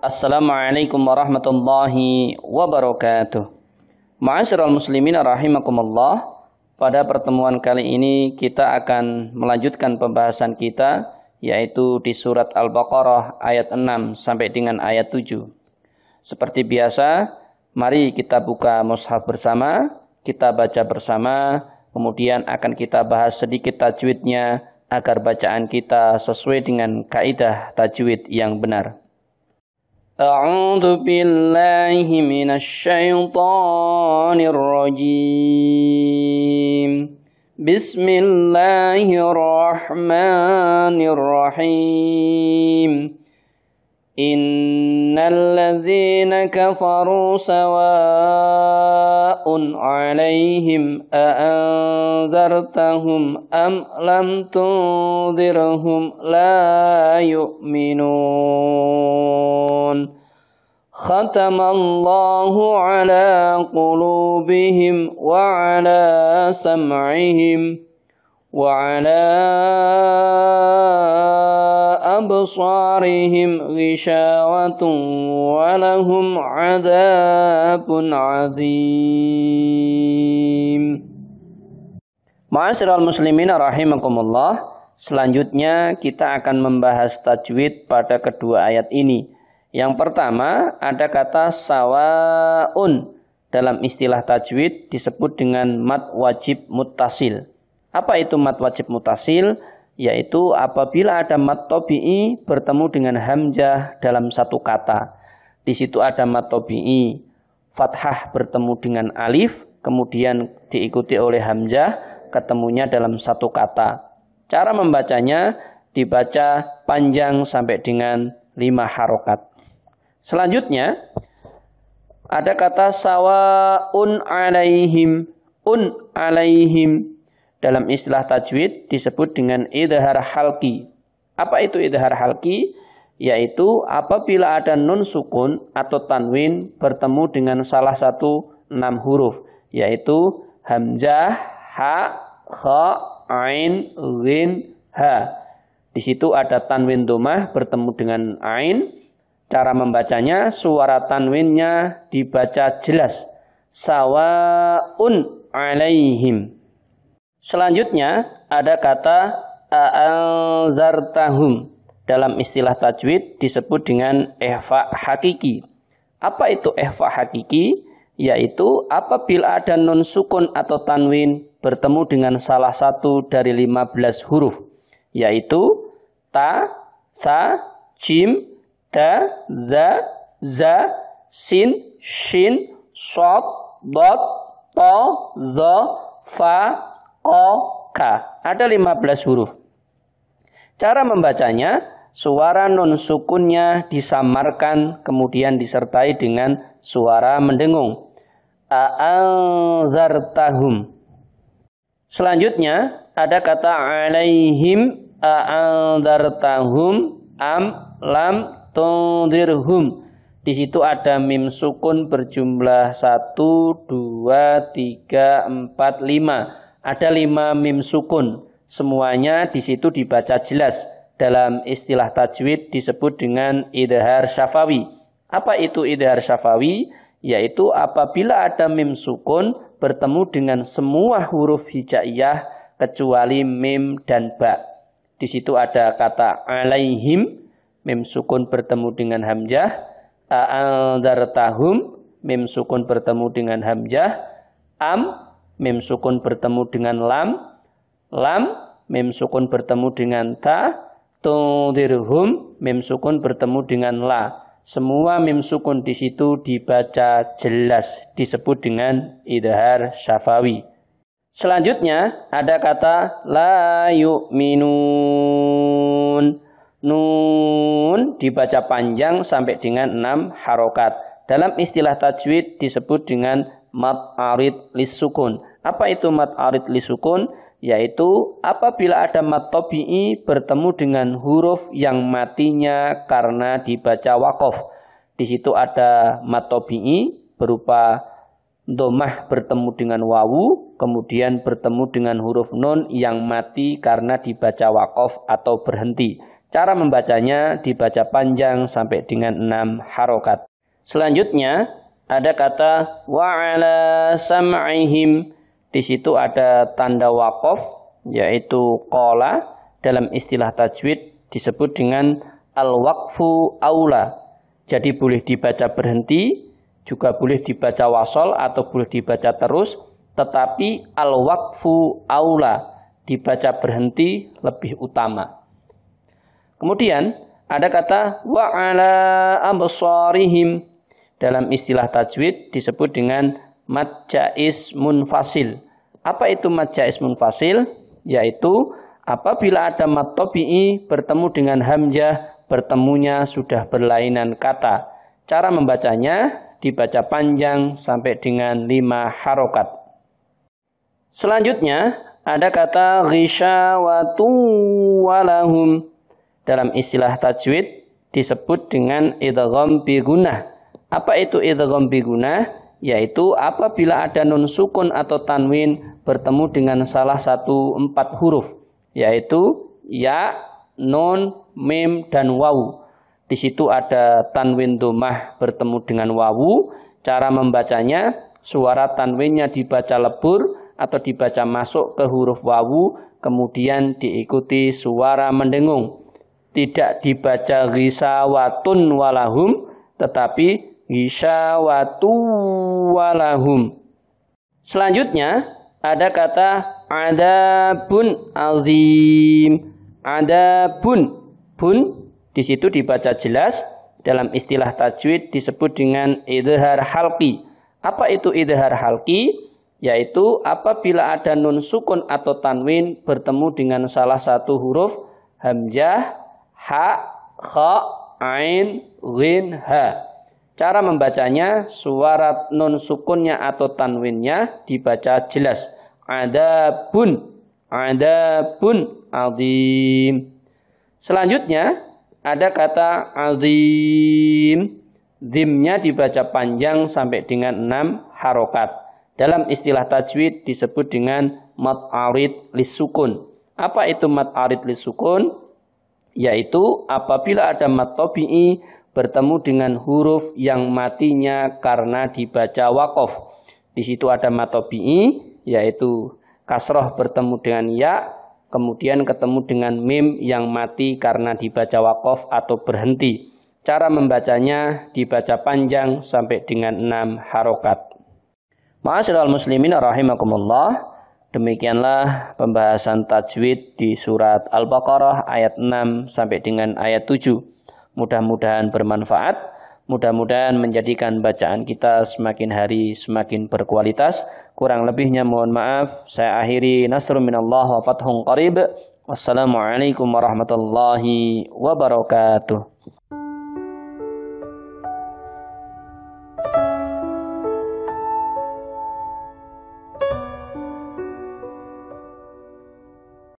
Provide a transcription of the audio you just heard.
Assalamualaikum warahmatullahi wabarakatuh. Ma'asyiral muslimin rahimakumullah. Pada pertemuan kali ini kita akan melanjutkan pembahasan kita yaitu di surat Al-Baqarah ayat 6 sampai dengan ayat 7. Seperti biasa, mari kita buka mushaf bersama, kita baca bersama, kemudian akan kita bahas sedikit tajwidnya agar bacaan kita sesuai dengan kaidah tajwid yang benar. أعوذ بالله من الشيطان الرجيم بسم الله الرحمن الرحيم إن الذين كفروا سواء عليهم أأنذرتهم أم لم تنذرهم لا يؤمنون ختم الله على قلوبهم وعلى سمعهم وعلى أبصارهم غشاوة ولهم عذاب عظيم Ma'asyiral muslimin rahimakumullah Selanjutnya kita akan membahas tajwid pada kedua ayat ini yang pertama ada kata sawaun dalam istilah tajwid disebut dengan mat wajib mutasil. Apa itu mat wajib mutasil? Yaitu apabila ada mat tobi'i bertemu dengan hamzah dalam satu kata. Di situ ada mat tobi'i, fathah bertemu dengan alif, kemudian diikuti oleh hamzah, ketemunya dalam satu kata. Cara membacanya dibaca panjang sampai dengan lima harokat. Selanjutnya ada kata sawaun alaihim un alaihim dalam istilah tajwid disebut dengan idhar halki. Apa itu idhar halki? Yaitu apabila ada nun sukun atau tanwin bertemu dengan salah satu enam huruf, yaitu hamzah, ha, kha, ain, ghin, ha. Di situ ada tanwin domah bertemu dengan ain, Cara membacanya, suara tanwinnya dibaca jelas. Sawaun alaihim. Selanjutnya, ada kata a'anzartahum. Dalam istilah tajwid disebut dengan ehfa hakiki. Apa itu ehfa hakiki? Yaitu apabila ada nun sukun atau tanwin bertemu dengan salah satu dari 15 huruf. Yaitu ta, ta jim, ta, za, za, sin, shin, sod, dot, to, zo, fa, ko, ka. Ada 15 huruf. Cara membacanya, suara nun sukunnya disamarkan kemudian disertai dengan suara mendengung. A'anzartahum. Selanjutnya ada kata alaihim a'anzartahum am lam Tundirhum. di situ ada mim sukun berjumlah satu, dua, tiga, empat, lima. Ada lima mim sukun. Semuanya di situ dibaca jelas. Dalam istilah tajwid disebut dengan idhar syafawi. Apa itu idhar syafawi? Yaitu apabila ada mim sukun bertemu dengan semua huruf hijaiyah kecuali mim dan ba. Di situ ada kata alaihim, mim sukun bertemu dengan hamzah a'andartahum mim sukun bertemu dengan hamzah am mim sukun bertemu dengan lam lam mim sukun bertemu dengan ta tundirhum, mim sukun bertemu dengan la semua mim sukun di situ dibaca jelas disebut dengan idhar syafawi selanjutnya ada kata la yu'minun Nun dibaca panjang sampai dengan enam harokat. Dalam istilah tajwid disebut dengan mat arid lisukun. Apa itu mat arid lisukun? Yaitu apabila ada mat tobi'i bertemu dengan huruf yang matinya karena dibaca wakof. Di situ ada mat tobi'i berupa domah bertemu dengan wawu, kemudian bertemu dengan huruf nun yang mati karena dibaca wakof atau berhenti. Cara membacanya dibaca panjang sampai dengan enam harokat. Selanjutnya ada kata wa'ala sam'ihim. Di situ ada tanda wakof yaitu kola dalam istilah tajwid disebut dengan al-waqfu aula. Jadi boleh dibaca berhenti, juga boleh dibaca wasol atau boleh dibaca terus, tetapi al-waqfu aula dibaca berhenti lebih utama. Kemudian ada kata wa ala absarihim dalam istilah tajwid disebut dengan matjais munfasil. Apa itu matjais munfasil? Yaitu apabila ada mat tabi'i bertemu dengan hamzah bertemunya sudah berlainan kata. Cara membacanya dibaca panjang sampai dengan lima harokat. Selanjutnya ada kata ghisyawatu walahum dalam istilah tajwid disebut dengan idgham bi gunah. Apa itu idgham bi gunah? Yaitu apabila ada nun sukun atau tanwin bertemu dengan salah satu empat huruf, yaitu ya, nun, mim, dan wawu. Di situ ada tanwin domah bertemu dengan wawu. Cara membacanya, suara tanwinnya dibaca lebur atau dibaca masuk ke huruf wawu, kemudian diikuti suara mendengung tidak dibaca gisawatun walahum tetapi risawatu walahum. Selanjutnya ada kata ada bun azim. ada bun di situ dibaca jelas dalam istilah tajwid disebut dengan idhar halki. Apa itu idhar halki? Yaitu apabila ada nun sukun atau tanwin bertemu dengan salah satu huruf hamzah ha, kha, ain, ghin, ha. Cara membacanya, suara nun sukunnya atau tanwinnya dibaca jelas. Adabun, adabun, azim. Selanjutnya, ada kata azim. dimnya dibaca panjang sampai dengan enam harokat. Dalam istilah tajwid disebut dengan mat mat'arid lisukun. Apa itu mat mat'arid lisukun? yaitu apabila ada mat tabi'i bertemu dengan huruf yang matinya karena dibaca wakof. Di situ ada mat yaitu kasroh bertemu dengan ya, kemudian ketemu dengan mim yang mati karena dibaca wakof atau berhenti. Cara membacanya dibaca panjang sampai dengan enam harokat. Ma'asyiral muslimin rahimakumullah. Demikianlah pembahasan tajwid di surat Al-Baqarah ayat 6 sampai dengan ayat 7. Mudah-mudahan bermanfaat, mudah-mudahan menjadikan bacaan kita semakin hari semakin berkualitas. Kurang lebihnya mohon maaf. Saya akhiri nasrul minallah wa fathun qarib. Wassalamualaikum warahmatullahi wabarakatuh.